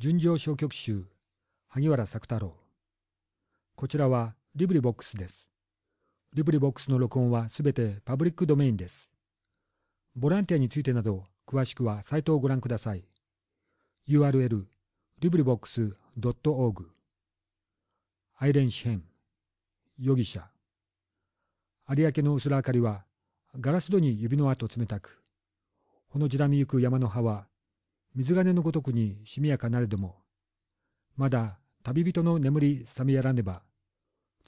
純情小曲集萩原作太郎こちらはリブリボックスです。リブリボックスの録音はすべてパブリックドメインです。ボランティアについてなど詳しくはサイトをご覧ください。URL リブリボックス .org 愛ン詩編容疑者有明の薄ら明かりはガラス戸に指の跡冷たくほのじらみゆく山の葉は水金のごとくにしみやかなれども、まだ旅人の眠りさめやらねば、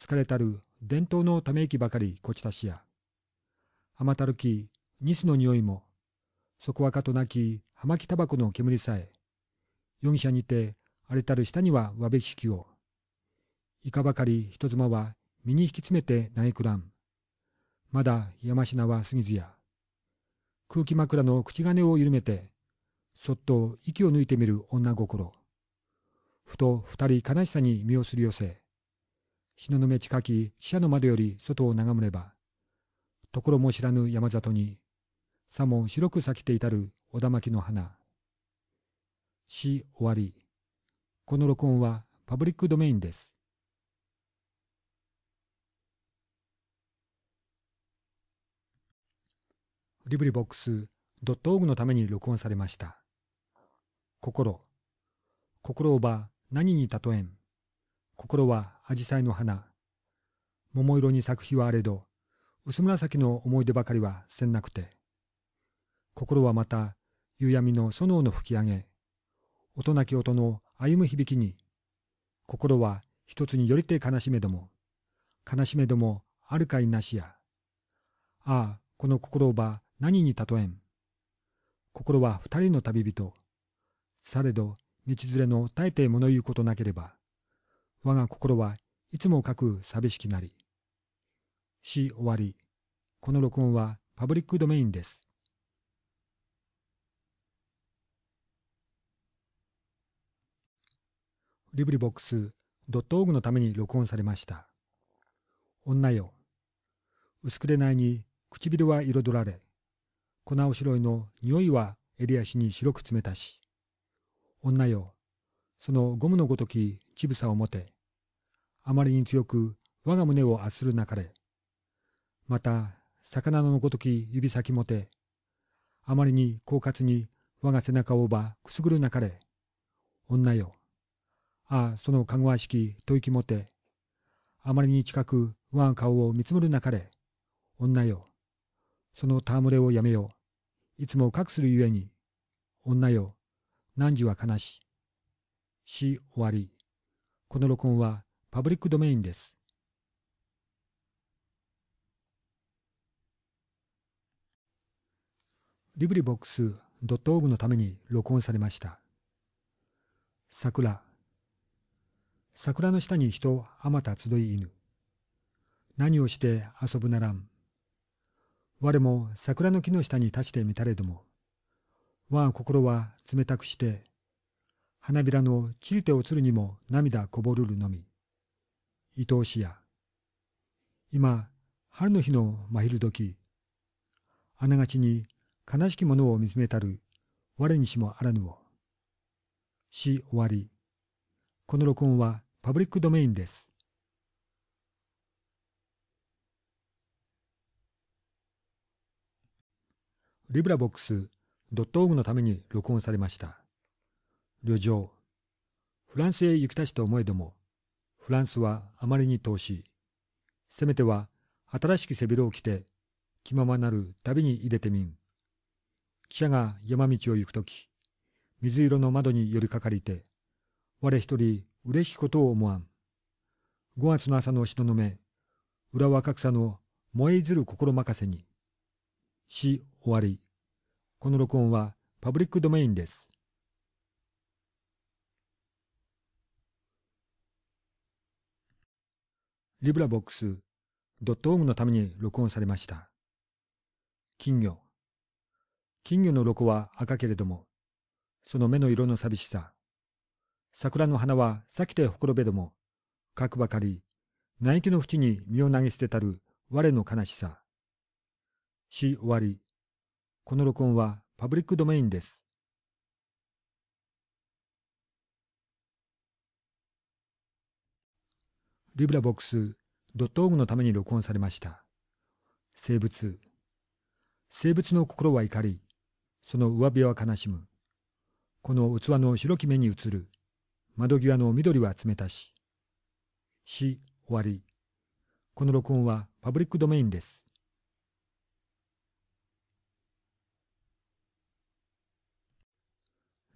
疲れたる伝統のため息ばかりこちたしや。甘たるきニスの匂いも、そこはかとなき葉巻タバコの煙さえ、容疑者にて荒れたる下にはわべしきを。いかばかり人妻は身に引き詰めて嘆くらん。まだ山品は過ぎずや。空気枕の口金を緩めて、そっと息を抜いてみる女心。ふと二人悲しさに身をすり寄せ、東雲近き死者の窓より外を眺めれば、ところも知らぬ山里に、さも白く咲きていたる小田巻の花。死終わり。この録音はパブリックドメインです。リブリボックス .org のために録音されました。心。心をば何に例えん。心は紫陽花の花。桃色に咲く日はあれど、薄紫の思い出ばかりはせんなくて。心はまた、夕闇のソの吹き上げ。音なき音の歩む響きに。心は一つによりて悲しめども。悲しめどもあるかいなしや。ああ、この心ば何に例えん。心は二人の旅人。されど道連れの大抵物言うことなければ我が心はいつもかく寂しきなり。し終わり。この録音はパブリックドメインです。リブリボックスドットオーグのために録音されました。女よ。薄くれないに唇は彩られ、粉おしろいの匂いは襟足に白く冷たし。女よ、そのゴムのごとき乳房を持て、あまりに強く我が胸を圧するなかれ。また、魚のごとき指先もて、あまりに狡猾に我が背中をばくすぐるなかれ。女よ。ああ、そのかぐわしき吐息もて、あまりに近く我が顔を見つむるなかれ。女よ。その戯れをやめよ。いつも隠するゆえに。女よ。汝は悲し。し終わり。この録音はパブリックドメインです。リブリボックスドットオーグのために録音されました。桜。桜の下に人あまた集い犬。何をして遊ぶならん。我も桜の木の下に立ちてみたれども。我が心は冷たくして、花びらの散りて落ちるにも涙こぼるるのみ。伊藤氏や。今、春の日の真昼時、あながちに悲しきものを見つめたる、我にしもあらぬを。し終わり。この録音はパブリックドメインです。リブラボックスドットオーグのために録音されました。旅情。フランスへ行きたしと思えども、フランスはあまりに遠しい。せめては新しき背広を着て、気ままなる旅に入れてみん。汽車が山道を行くとき、水色の窓に寄りかかりて、我一人嬉しきことを思わん。五月の朝の人の目、浦和格差の燃えいずる心任せに。し終わり。この録音はパブリックドメインです。librabox.org のために録音されました。金魚。金魚のロコは赤けれども、その目の色の寂しさ。桜の花は咲きてほころべども、書くばかり、苗木の淵に身を投げ捨てたる我の悲しさ。し終わり。この録音はパブリックドメインです。リブラボックス .org のために録音されました。生物。生物の心は怒り、その上辺は悲しむ。この器の白き目に映る。窓際の緑は冷たし。し、終わり。この録音はパブリックドメインです。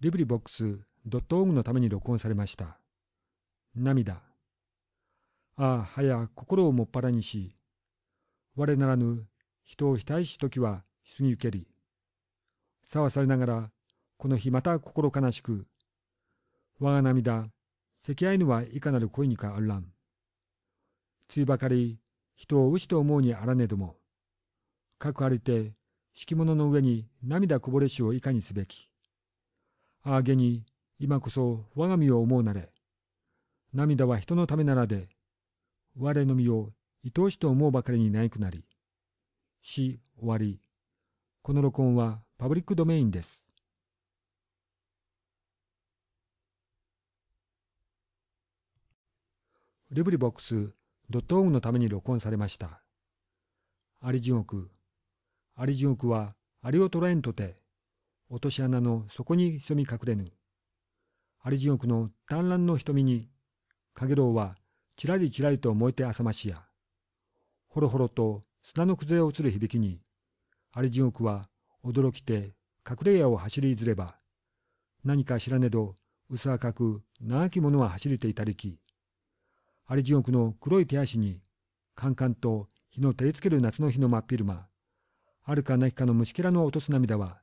LibriVox.org のために録音されました。涙。ああ、はや心をもっぱらにし、我ならぬ人を非対し時はひすぎ受けり。さわされながら、この日また心悲しく、我が涙、赤あいぬはいかなる恋にかあるらん。ついばかり、人を牛と思うにあらねども、かくありて、敷物の上に涙こぼれしをいかにすべき。ああげに、今こそ我が身を思うなれ。涙は人のためならで、我の身を愛おしと思うばかりにないくなり。し、終わり。この録音はパブリックドメインです。リブリボックスドットオーのために録音されました。アリ地獄。アリ地獄はアリを捕らえんとて、落とし穴の底に潜み隠れぬ。あり地獄の淡乱の瞳に、かげろうはちらりちらりと燃えて浅ましや。ほろほろと砂の崩れ落ちる響きに、あり地獄は驚きて隠れ家を走りずれば、何か知らねど薄赤く長き者は走りていたりき、あり地獄の黒い手足に、カンカンと日の照りつける夏の日の真っ昼間、あるかなきかの虫けらの落とす涙は、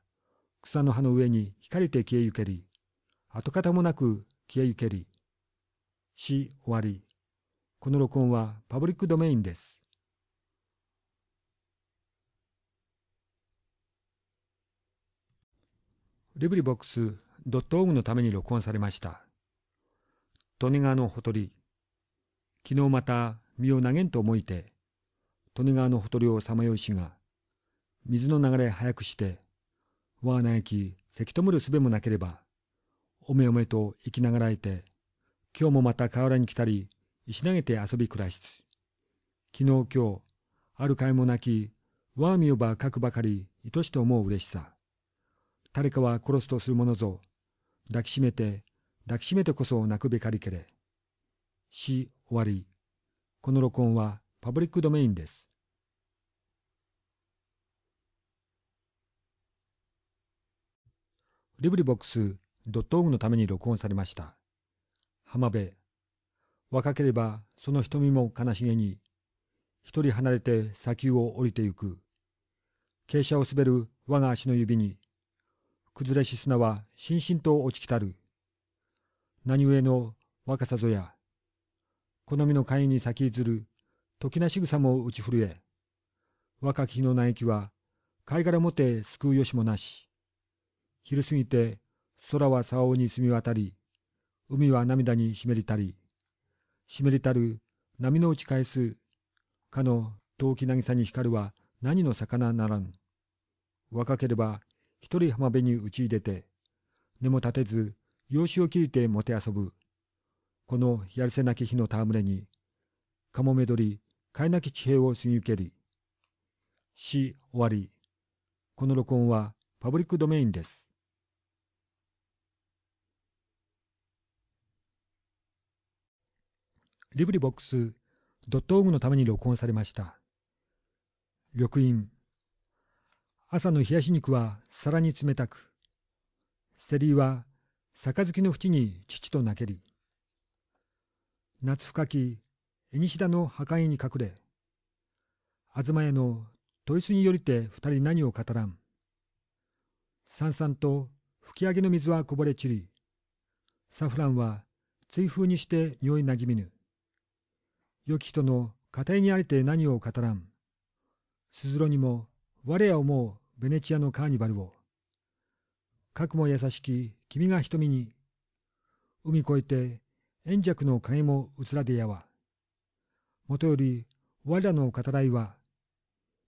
草の葉の上に光て消えゆけり、跡形もなく消えゆけり。し、終わり。この録音はパブリックドメインです。リブリボックス .org のために録音されました。利根川のほとり。昨日また身を投げんと思いて、利根川のほとりをさまようしが、水の流れ早くして、わあなやき、せきとむるすべもなければ、おめおめと生きながらえて、今日もまた河原に来たり、石投げて遊び暮らしつ。昨日今日、あるかいもなき、わあ見よば書くばかり、愛しと思う嬉しさ。誰かは殺すとするものぞ、抱きしめて、抱きしめてこそ泣くべかりけれ。し、終わり。この録音はパブリックドメインです。リブリボックスドットオのために録音されました。浜辺。若ければその瞳も悲しげに、一人離れて砂丘を降りてゆく。傾斜を滑る我が足の指に、崩れし砂はしんしんと落ちきたる。何故の若さぞや、好みの会に先移る、時なし草も打ち震え、若き日の苗木は、貝殻もて救うよしもなし。昼過ぎて空は竿に澄み渡り、海は涙に湿りたり、湿りたる波の打ち返す、かの遠き渚に光るは何の魚ならん。若ければ一人浜辺に打ち入れて、根も立てず、養子を切りてもて遊ぶ。このやるせなき日の戯れに、かもめどり、かえなき地平を過ぎ受けり。し終わり。この録音はパブリックドメインです。リブリボックスドットオーグのために録音されました。緑陰。朝の冷やし肉は皿に冷たく。セリは杯の縁に父と泣けり。夏深き、えに田の破壊に隠れ。東屋の豊洲によりて二人何を語らん。さんさんと吹き上げの水はこぼれ散り。サフランは追風にして匂いなじみぬ。良き人の家庭にありて何を語らん。鈴ずにも我や思うベネチアのカーニバルを。かくも優しき君が瞳に。海越えて炎弱の影もうつらでやわ。もとより我らの語らいは、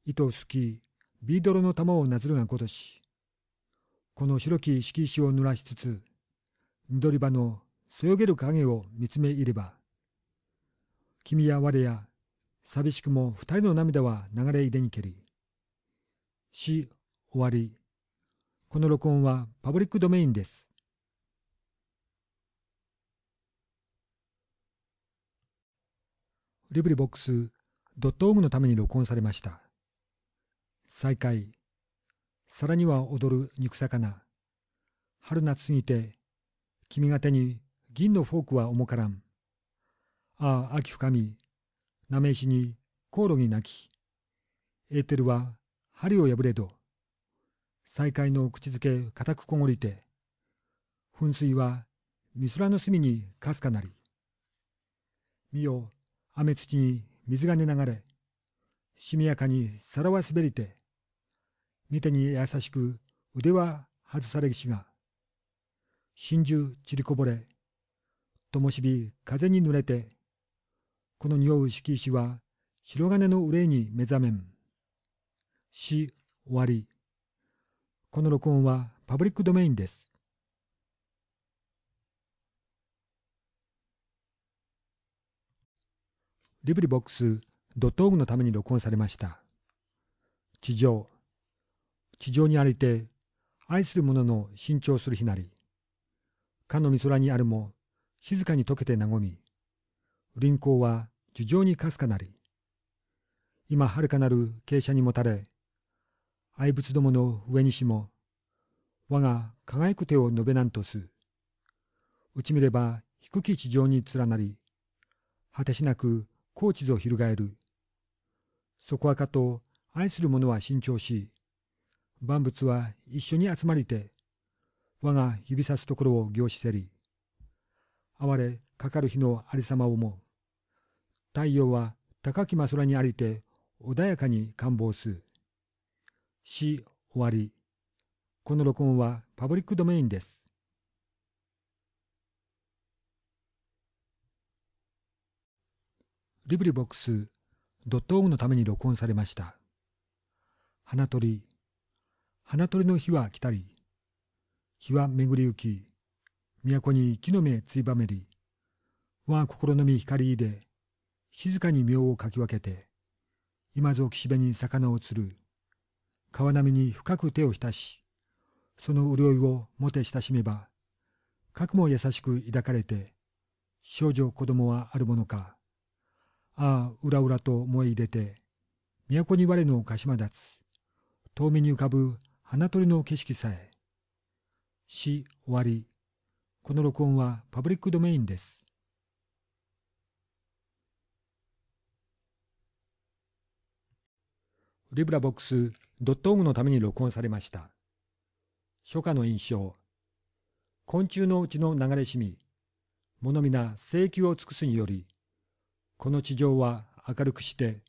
糸をすきビードロの玉をなずるがごとし。この白き敷石を濡らしつつ、緑葉のそよげる影を見つめいれば、君や我や、寂しくも二人の涙は流れ入れにけり。し、終わり。この録音はパブリックドメインです。リブリボックスドットオグのために録音されました。再開。皿には踊る肉魚。春夏すぎて、君が手に銀のフォークは重からん。ああ秋深みなめしにコオロギきエーテルは針を破れど再会の口づけ固くこごりて噴水はみすらの隅にかすかなり見よ雨土に水がね流れしみやかに皿は滑りて見てに優しく腕は外されしが真珠散りこぼれともしび風に濡れてこの匂う敷石は白金の憂いに目覚めん。し、終わり。この録音はパブリックドメインです。リブリボックスドットオーグのために録音されました。地上。地上にありて、愛する者の新調するひなり。かのみそらにあるも、静かに溶けて和み。輪行は樹上にかすかなり、今はるかなる傾斜にもたれ、愛仏どもの上にしも、我が輝く手を述べなんとす。うち見れば低き地上に連なり、果てしなく高地ぞ翻る。そこはかと愛する者は慎重し、万物は一緒に集まりて、我が指さすところを行しせり。哀れかかる日のありさまをも。太陽は高き真空にありて穏やかに感望す。し、終わり。この録音はパブリックドメインです。リブリボックスドットオグのために録音されました。花鳥。花鳥の日は来たり。日は巡り行き。都に木の芽ついばめり。我が心のみ光で静かに妙をかき分けて、今ぞ岸辺に魚を釣る。川波に深く手を浸し、その潤いをもて親しめば、かくも優しく抱かれて、少女子供はあるものか。ああ、うらうらと思い入れて、都に我の鹿島立つ。遠目に浮かぶ花鳥の景色さえ。し、終わり。この録音はパブリックドメインです。リブラボックスドットオグのために録音されました。初夏の印象。昆虫のうちの流れしみ、物皆請求を尽くすにより、この地上は明るくして、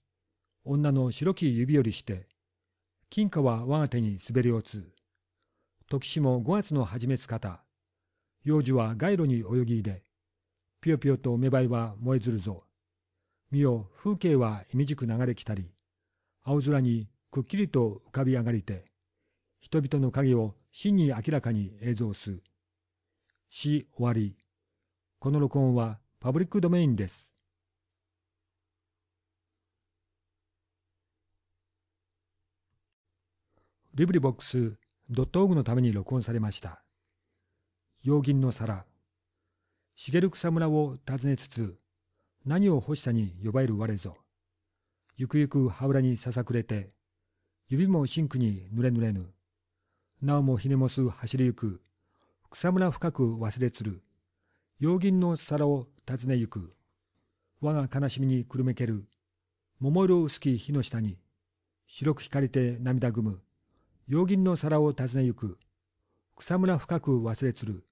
女の白き指よりして、金貨は我が手に滑り落つ。時しも5月の始めつ方、幼児は街路に泳ぎ入れ、ぴよぴよと芽生えは燃えずるぞ。見よ、風景は意味じく流れ来たり、青空にくっきりと浮かび上がりて、人々の影を真に明らかに映像す。し終わり。この録音はパブリックドメインです。リブリボックスドットオのために録音されました。洋銀の皿。茂草村を訪ねつつ、何を欲しさに呼ばれる我ぞ。ゆくゆく羽裏にささくれて、指もシンクに濡れ濡れぬ。なおもひねもす走りゆく、草むら深く忘れつる。用銀の皿を訪ねゆく。我が悲しみにくるめける。桃色薄き火の下に、白く光りて涙ぐむ。用銀の皿を訪ねゆく。草むら深く忘れつる。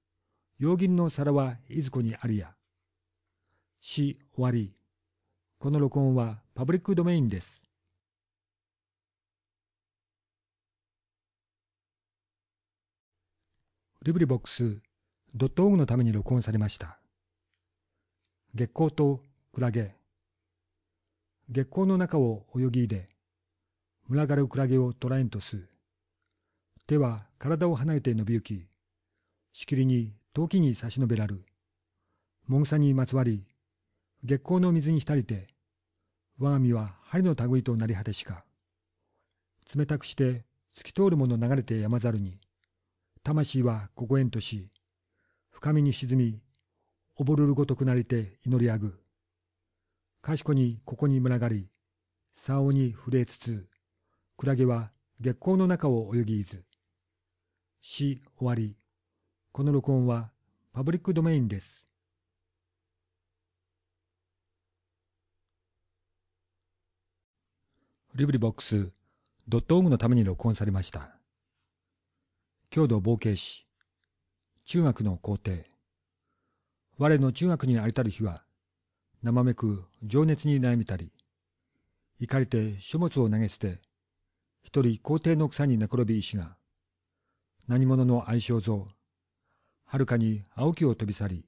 用銀の皿はいずこにあるや。し終わり。この録音はパブリックドメインです。リブリボックス .org のために録音されました。月光とクラゲ。月光の中を泳ぎ入れ、群がるクラゲを捕らえんとす。手は体を離れて伸びゆき、しきりに陶器に差し伸べらる。もぐさにまつわり、月光の水に浸りて我が身は針の類となり果てしか冷たくして透き通るもの流れて山ざるに魂はここへんとし深みに沈み溺るるごとくなりて祈りあぐかしこにここに群がり竿に震えつつクラゲは月光の中を泳ぎいずし終わりこの録音はパブリックドメインです l ブリボックスドットオのために録音されました。郷土冒険史中学の皇帝我の中学にありたる日は、生めく情熱に悩みたり、怒りて書物を投げ捨て、一人皇帝の草に寝転び石が、何者の愛称像、はるかに青木を飛び去り、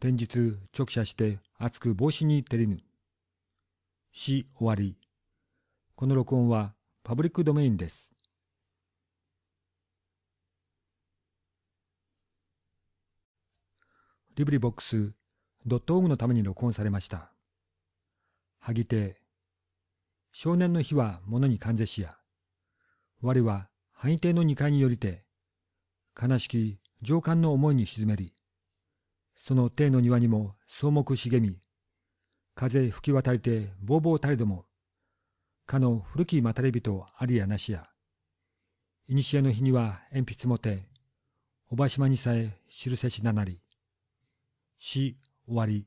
天日直射して熱く帽子に照りぬ。死終わり。この録音はパブリックドメインです。リブリボックスドットオーグのために録音されました。はぎて、少年の日は物に感じしや。我は範囲亭の二階に寄りて、悲しき上官の思いに沈めり、その亭の庭にも草木茂み、風吹き渡りてぼうぼうたりども、かの古きまたれ人ありやなしや。いにしえの日には鉛筆もて、おばしまにさえるせしななり。し、終わり。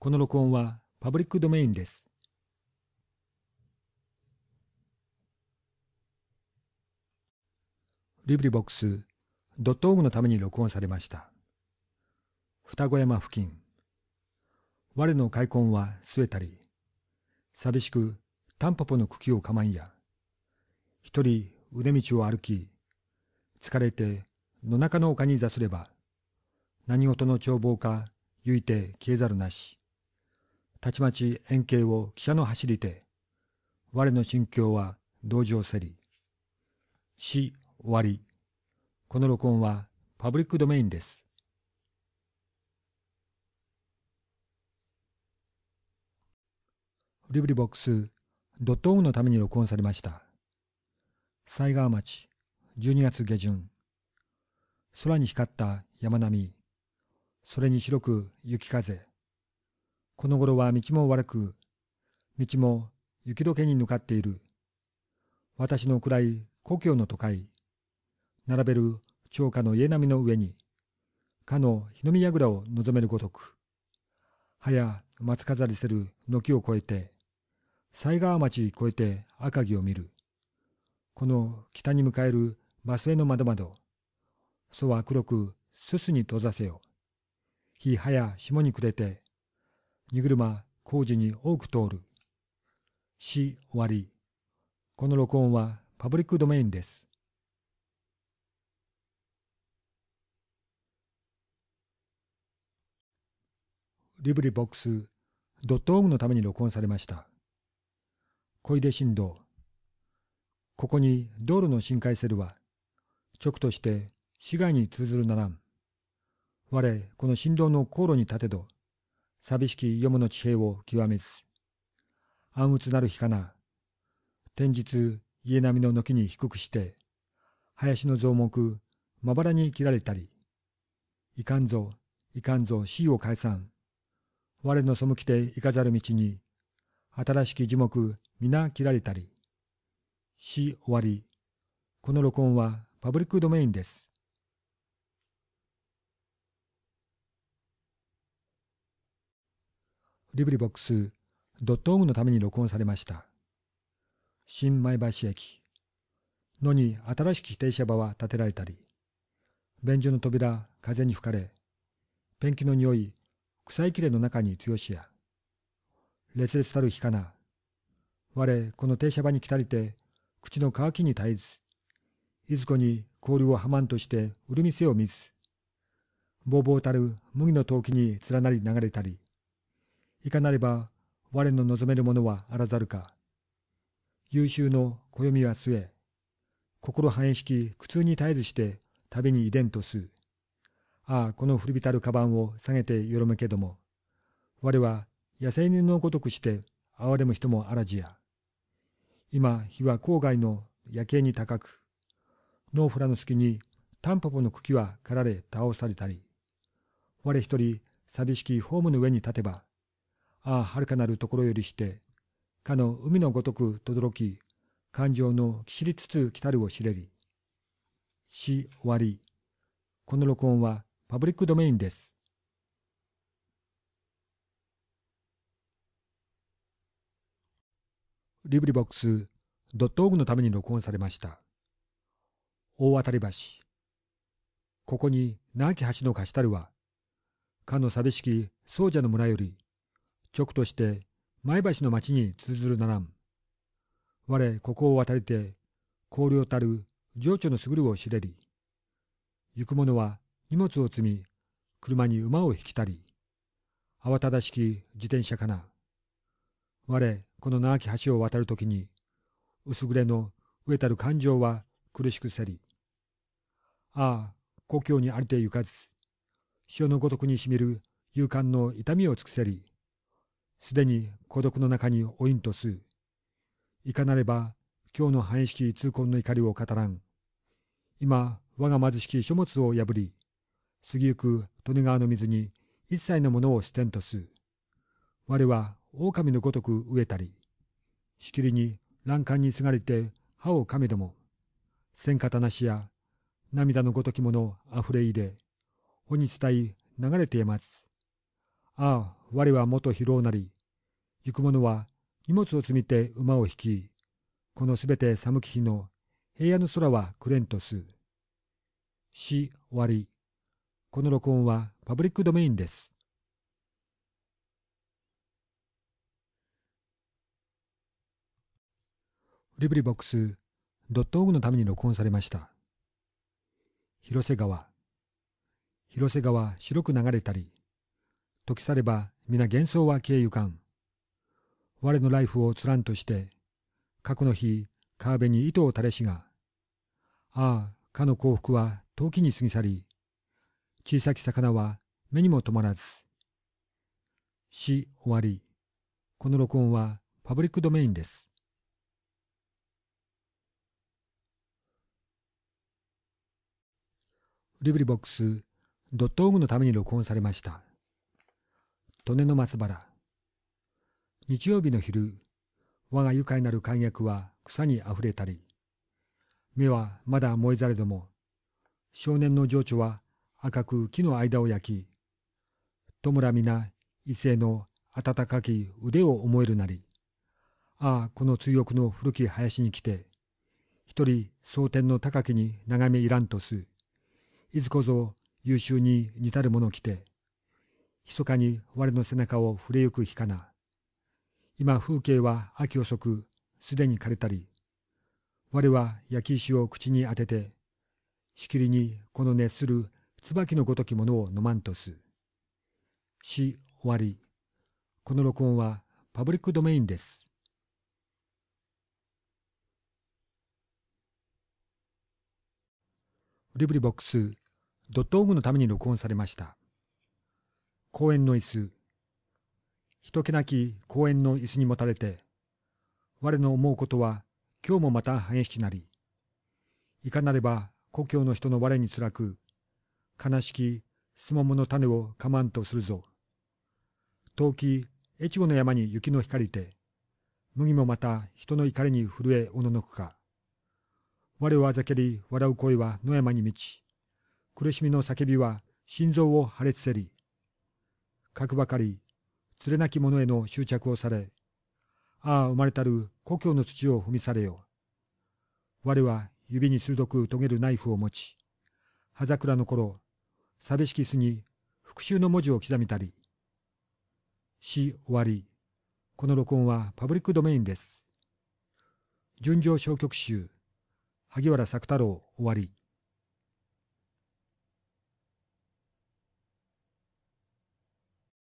この録音はパブリックドメインです。リブリボックスドットオのために録音されました。双子山付近。我の開墾は据えたり、寂しくタンポポの茎をかまんや。一人腕道を歩き、疲れて野中の丘に座すれば、何事の眺望かゆいて消えざるなし。たちまち円形を汽車の走りて、我の心境は同情せり。し、終わり。この録音はパブリックドメインです。リブリボックスドットオのために録音されました。西川町、12月下旬。空に光った山並み。それに白く雪風。この頃は道も悪く、道も雪解けに向かっている。私の暗い故郷の都会。並べる長家の家並みの上に、かの日の見櫓を望めるごとく。はや松飾りせる軒を越えて、犀川町越えて赤城を見る。この北に迎えるバスの窓窓。祖は黒くすすに閉ざせよ。日はや霜に暮れて、荷車工事に多く通る。し終わり。この録音はパブリックドメインです。リブリボックス .org のために録音されました。小出振動。ここに道路の深海セルは、直として市街に通ずるならん。我、この振動の航路に立てど、寂しき世もの地平を極めず。暗鬱なる日かな。天日、家並みの軒に低くして、林の増木、まばらに切られたり。いかんぞ、いかんぞ、死を解散。我の背きて行かざる道に、新しき樹木皆切られたり。し終わり。この録音はパブリックドメインです。リブリボックスドットオグのために録音されました。新前橋駅。のに新しき停車場は建てられたり、便所の扉風に吹かれ、ペンキの匂い、臭いきれの中に強しや、烈烈たる日かな。我、この停車場に来たりて、口の渇きに絶えず、いずこに氷をはまんとして売る店を見ず、ぼうぼうたる麦の陶器に連なり流れたり、いかなれば我の望めるものはあらざるか。優秀の暦は据え、心繁栄式苦痛に絶えずして旅に遺伝とす。ああ、この古びたるカバンを下げてよろむけども、我は野生犬のごとくして哀れむ人もあらじや。今、日は郊外の夜景に高く、ノーフラの隙にタンポポの茎は刈られ倒されたり、我一人寂しきホームの上に立てば、ああ、遥かなるところよりして、かの海のごとく轟き、感情のきしりつつ来たるを知れり。し終わり。この録音はパブリックドメインです。リブリボックスドットオのために録音されました。大渡り橋。ここに長き橋の貸したるは、かの寂しき宗者の村より、直として前橋の町に通ずるならん。我、ここを渡りて、荒涼たる情緒の優るを知れり。行く者は荷物を積み、車に馬を引きたり、慌ただしき自転車かな。我、この長き橋を渡るときに、薄暮れの飢えたる感情は苦しくせり。ああ、故郷にありてゆかず、潮のごとくにしみる勇敢の痛みを尽くせり、すでに孤独の中においんとす。いかなれば、今日の繁栄式痛恨の怒りを語らん。今、我が貧しき書物を破り、過ぎゆく利根川の水に一切のものを捨てんとす。我は狼のごとく飢えたり、しきりに欄干にすがれて歯をかめども、せんかたなしや涙のごときものあふれ入れ、ほに伝い流れています。ああ、我は元疲労なり、行く者は荷物を積みて馬を引き、このすべて寒き日の平野の空はくれんとす。し、終わり。この録音はパブリックドメインです。リ i リボックスドットオのために録音されました。広瀬川。広瀬川白く流れたり、時去れば皆幻想は消えゆかん。我のライフをつらんとして、過去の日、川辺に糸を垂れしが、ああ、かの幸福は陶器に過ぎ去り、小さき魚は目にも止まらず。死終わり。この録音はパブリックドメインです。リブリボックスドットオーグのために録音されました。利根の松原。日曜日の昼、我が愉快なる観客は草にあふれたり、目はまだ燃えざれども、少年の情緒は赤く木の間を焼き、弔ら皆異性の温かき腕を思えるなり、ああ、この追憶の古き林に来て、一人蒼天の高きに眺めいらんとす。いずこぞ優秀に似たるもの着て、密かに我の背中を触れゆく日かな。今風景は秋遅く、すでに枯れたり、我は焼き石を口に当てて、しきりにこの熱する椿のごときものを飲まんとす。し終わり。この録音はパブリックドメインです。リブリボックスドットオグのために録音されました。公園の椅子。人気なき公園の椅子にもたれて、我の思うことは今日もまた激しくなり、いかなれば故郷の人の我につらく、悲しきすももの種をかまんとするぞ。遠き越後の山に雪の光りて、麦もまた人の怒りに震えおののくか。我をあざけり笑う声は野山に満ち、苦しみの叫びは心臓を破裂せり、核くばかり、連れなき者への執着をされ、ああ生まれたる故郷の土を踏みされよ。我は指に鋭く遂げるナイフを持ち、葉桜の頃、寂しき巣に復讐の文字を刻みたり。死終わり。この録音はパブリックドメインです。純情消極集。萩原作太郎終わり。